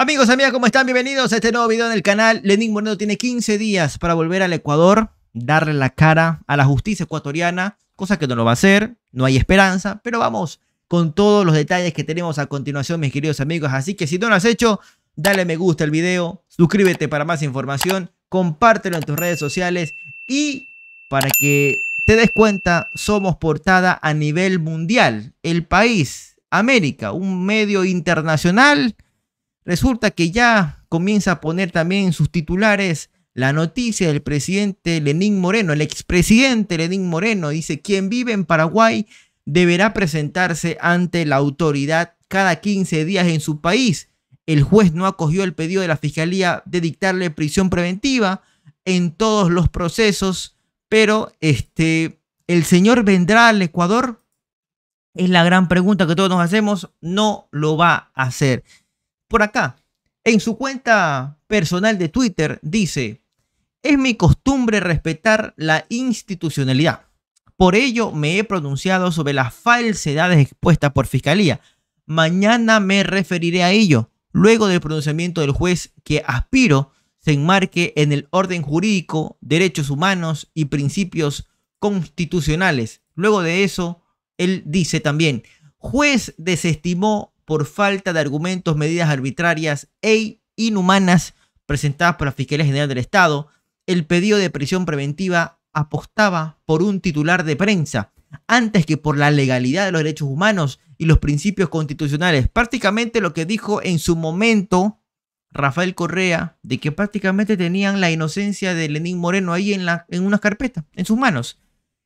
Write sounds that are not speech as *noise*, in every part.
Amigos, amigas, ¿cómo están? Bienvenidos a este nuevo video en el canal. Lenín Moreno tiene 15 días para volver al Ecuador, darle la cara a la justicia ecuatoriana, cosa que no lo va a hacer, no hay esperanza, pero vamos con todos los detalles que tenemos a continuación, mis queridos amigos. Así que si no lo has hecho, dale me gusta al video, suscríbete para más información, compártelo en tus redes sociales y para que te des cuenta, somos portada a nivel mundial. El país, América, un medio internacional Resulta que ya comienza a poner también en sus titulares la noticia del presidente Lenín Moreno, el expresidente Lenín Moreno, dice, quien vive en Paraguay deberá presentarse ante la autoridad cada 15 días en su país. El juez no acogió el pedido de la Fiscalía de dictarle prisión preventiva en todos los procesos, pero este, ¿el señor vendrá al Ecuador? Es la gran pregunta que todos nos hacemos. No lo va a hacer por acá. En su cuenta personal de Twitter dice, es mi costumbre respetar la institucionalidad. Por ello me he pronunciado sobre las falsedades expuestas por Fiscalía. Mañana me referiré a ello, luego del pronunciamiento del juez que aspiro se enmarque en el orden jurídico, derechos humanos y principios constitucionales. Luego de eso, él dice también, juez desestimó por falta de argumentos, medidas arbitrarias e inhumanas presentadas por la Fiscalía General del Estado, el pedido de prisión preventiva apostaba por un titular de prensa antes que por la legalidad de los derechos humanos y los principios constitucionales. Prácticamente lo que dijo en su momento Rafael Correa, de que prácticamente tenían la inocencia de Lenín Moreno ahí en, la, en unas carpetas, en sus manos,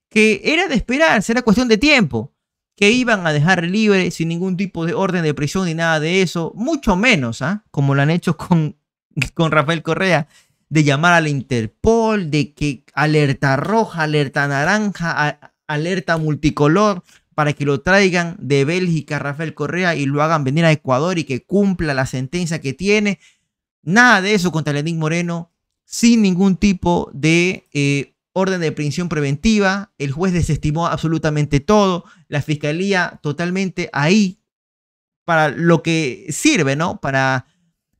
que era de esperar, era cuestión de tiempo que iban a dejar libre sin ningún tipo de orden de prisión ni nada de eso, mucho menos, ah como lo han hecho con, *laughs* con Rafael Correa, de llamar a la Interpol, de que alerta roja, alerta naranja, alerta multicolor, para que lo traigan de Bélgica a Rafael Correa y lo hagan venir a Ecuador y que cumpla la sentencia que tiene. Nada de eso contra Lenín Moreno, sin ningún tipo de eh, orden de prisión preventiva, el juez desestimó absolutamente todo, la fiscalía totalmente ahí para lo que sirve, ¿no? Para,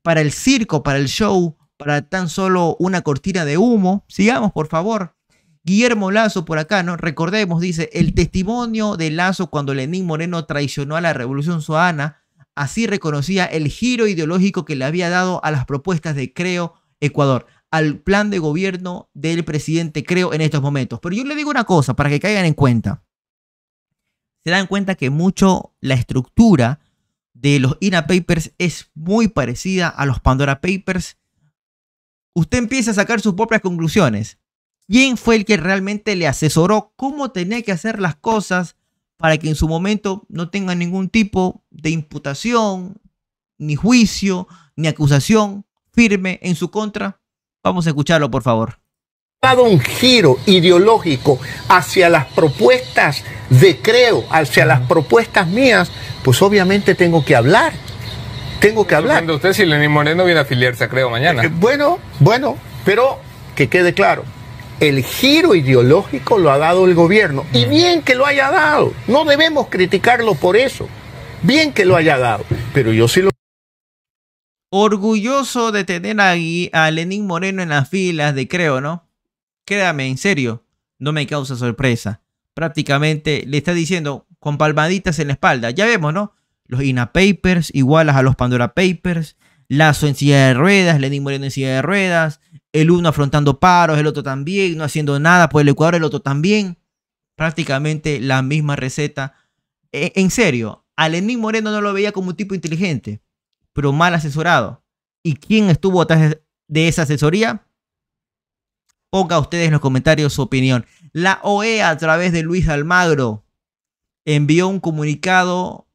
para el circo, para el show, para tan solo una cortina de humo. Sigamos, por favor. Guillermo Lazo por acá, ¿no? Recordemos, dice, el testimonio de Lazo cuando Lenín Moreno traicionó a la Revolución Soana, así reconocía el giro ideológico que le había dado a las propuestas de Creo Ecuador al plan de gobierno del presidente, creo, en estos momentos. Pero yo le digo una cosa para que caigan en cuenta. Se dan cuenta que mucho la estructura de los INA Papers es muy parecida a los Pandora Papers. Usted empieza a sacar sus propias conclusiones. ¿Quién fue el que realmente le asesoró cómo tenía que hacer las cosas para que en su momento no tenga ningún tipo de imputación, ni juicio, ni acusación firme en su contra? Vamos a escucharlo, por favor. Ha dado un giro ideológico hacia las propuestas de creo, hacia las propuestas mías, pues obviamente tengo que hablar. Tengo que hablar. ¿Cuándo usted si Lenín Moreno viene a afiliarse a Creo mañana. Eh, bueno, bueno, pero que quede claro, el giro ideológico lo ha dado el gobierno. Y bien que lo haya dado. No debemos criticarlo por eso. Bien que lo haya dado. Pero yo sí lo Orgulloso de tener a, a Lenín Moreno en las filas de Creo, ¿no? Créame, en serio, no me causa sorpresa. Prácticamente le está diciendo con palmaditas en la espalda. Ya vemos, ¿no? Los INA Papers igualas a los Pandora Papers. Lazo en silla de ruedas, Lenín Moreno en silla de ruedas. El uno afrontando paros, el otro también, no haciendo nada por el Ecuador, el otro también. Prácticamente la misma receta. E, en serio, a Lenín Moreno no lo veía como un tipo inteligente pero mal asesorado. ¿Y quién estuvo atrás de esa asesoría? Ponga ustedes en los comentarios su opinión. La OEA a través de Luis Almagro envió un comunicado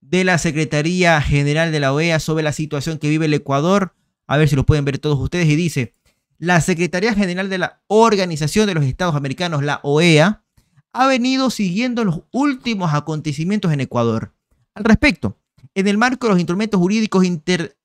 de la Secretaría General de la OEA sobre la situación que vive el Ecuador. A ver si lo pueden ver todos ustedes. Y dice, la Secretaría General de la Organización de los Estados Americanos, la OEA, ha venido siguiendo los últimos acontecimientos en Ecuador. Al respecto, en el marco de los instrumentos jurídicos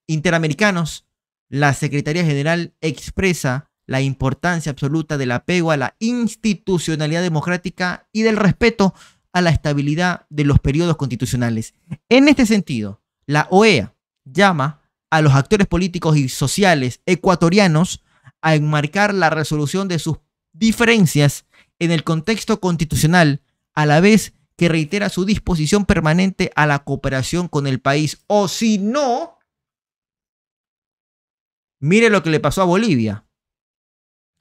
interamericanos, la Secretaría General expresa la importancia absoluta del apego a la institucionalidad democrática y del respeto a la estabilidad de los periodos constitucionales. En este sentido, la OEA llama a los actores políticos y sociales ecuatorianos a enmarcar la resolución de sus diferencias en el contexto constitucional, a la vez que reitera su disposición permanente a la cooperación con el país. O si no, mire lo que le pasó a Bolivia,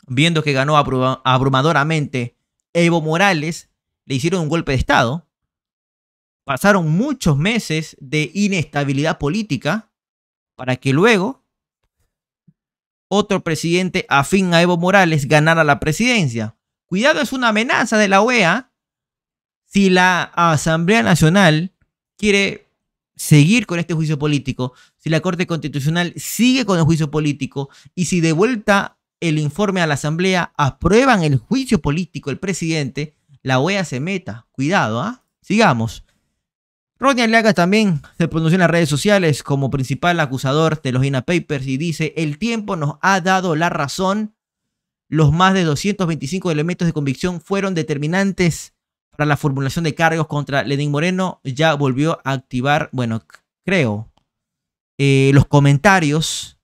viendo que ganó abrumadoramente Evo Morales, le hicieron un golpe de Estado. Pasaron muchos meses de inestabilidad política para que luego otro presidente afín a Evo Morales ganara la presidencia. Cuidado, es una amenaza de la OEA si la Asamblea Nacional quiere seguir con este juicio político, si la Corte Constitucional sigue con el juicio político y si de vuelta el informe a la Asamblea aprueban el juicio político el presidente, la OEA se meta. Cuidado, ¿ah? Sigamos. Rodney Aliaga también se pronunció en las redes sociales como principal acusador de los INA Papers y dice, el tiempo nos ha dado la razón, los más de 225 elementos de convicción fueron determinantes para la formulación de cargos contra Lenín Moreno ya volvió a activar, bueno, creo, eh, los comentarios.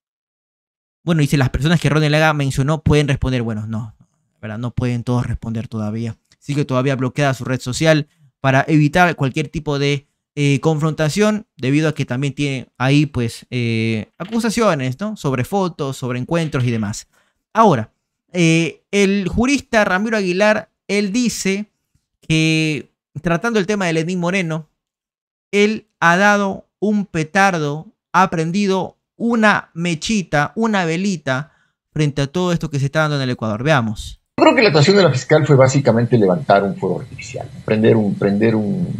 Bueno, dice, las personas que Ronnie Laga mencionó pueden responder. Bueno, no, ¿verdad? no pueden todos responder todavía. que todavía bloqueada su red social para evitar cualquier tipo de eh, confrontación, debido a que también tiene ahí, pues, eh, acusaciones, ¿no? Sobre fotos, sobre encuentros y demás. Ahora, el jurista Ramiro Aguilar, él dice que tratando el tema de Lenín Moreno, él ha dado un petardo, ha prendido una mechita, una velita frente a todo esto que se está dando en el Ecuador. Veamos. Yo creo que la actuación de la fiscal fue básicamente levantar un fuego artificial, prender un,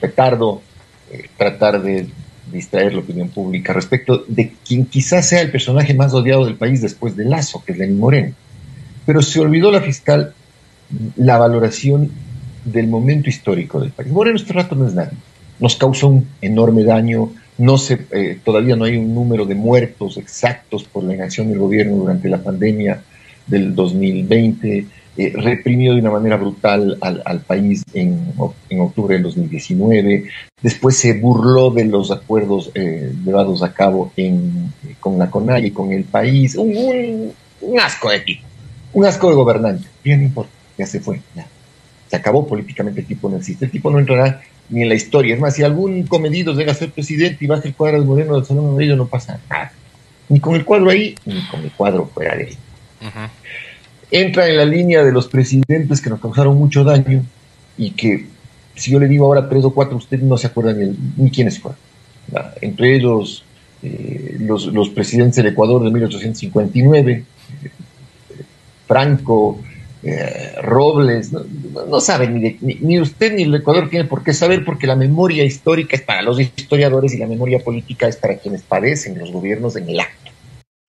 petardo, eh, tratar de distraer la opinión pública respecto de quien quizás sea el personaje más odiado del país después de Lazo, que es Lenín Moreno. Pero se olvidó la fiscal la valoración del momento histórico del país. Moreno este rato no es nada, Nos causó un enorme daño. No se, eh, todavía no hay un número de muertos exactos por la inacción del gobierno durante la pandemia del 2020. Eh, reprimió de una manera brutal al, país en, en, octubre del 2019. Después se burló de los acuerdos eh, llevados a cabo eh, con la CONAI y con el país. Un, asco de equipo, un asco de gobernante. Bien, no importa, ya se fue. Ya acabó políticamente, el tipo no existe, el tipo no entrará ni en la historia. Es más, si algún comedido llega a ser presidente y baja el cuadro de Moreno del Salón Amarillo, no pasa nada. Ni con el cuadro ahí, ni con el cuadro fuera de él. Entra en la línea de los presidentes que nos causaron mucho daño y que, si yo le digo ahora tres o cuatro, usted no se acuerdan ni, quiénes fueron. Entre ellos, eh, los, presidentes del Ecuador de 1859, eh, Franco, eh, Robles, no, sabe ni, usted ni el Ecuador tiene por qué saber, porque la memoria histórica es para los historiadores y la memoria política es para quienes padecen los gobiernos en el acto.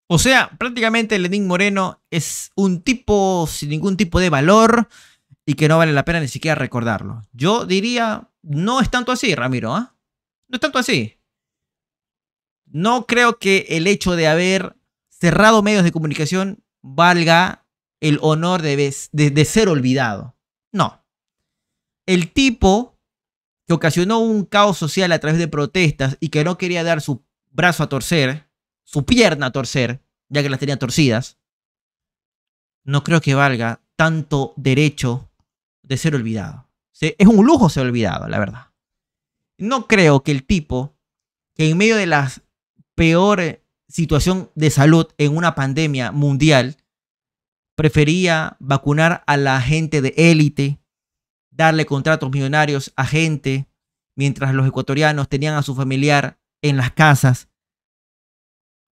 O sea, prácticamente Lenín Moreno es un tipo sin ningún tipo de valor y que no vale la pena ni siquiera recordarlo. Yo diría, no es tanto así, Ramiro, ¿ah? No es tanto así. No creo que el hecho de haber cerrado medios de comunicación valga el honor de, ser olvidado. No. El tipo que ocasionó un caos social a través de protestas y que no quería dar su brazo a torcer, su pierna a torcer, ya que las tenía torcidas, no creo que valga tanto derecho de ser olvidado. Es un lujo ser olvidado, la verdad. No creo que el tipo que en medio de la peor situación de salud en una pandemia mundial prefería vacunar a la gente de élite, darle contratos millonarios a gente, mientras los ecuatorianos tenían a su familiar en las casas,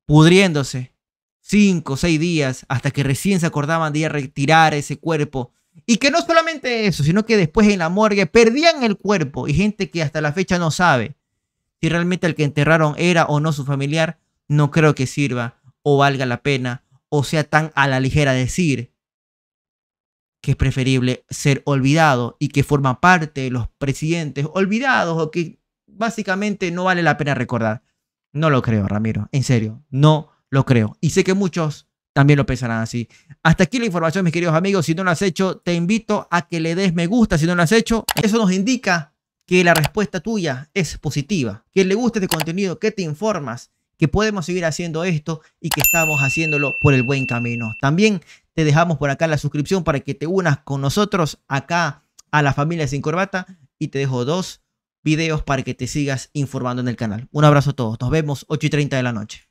pudriéndose cinco o seis días hasta que recién se acordaban de ir a retirar ese cuerpo. Y que no solamente eso, sino que después en la morgue perdían el cuerpo y gente que hasta la fecha no sabe si realmente el que enterraron era o no su familiar, no creo que sirva o valga la pena o sea tan a la ligera decir que es preferible ser olvidado y que forma parte de los presidentes olvidados o que básicamente no vale la pena recordar. No lo creo, Ramiro, en serio, no lo creo. Y sé que muchos también lo pensarán así. Hasta aquí la información, mis queridos amigos. Si no lo has hecho, te invito a que le des me gusta. Si no lo has hecho, eso nos indica que la respuesta tuya es positiva, que le guste este contenido, que te informas que podemos seguir haciendo esto y que estamos haciéndolo por el buen camino. También te dejamos por acá la suscripción para que te unas con nosotros acá a la familia sin corbata y te dejo dos videos para que te sigas informando en el canal. Un abrazo a todos. Nos vemos 8 y 30 de la noche.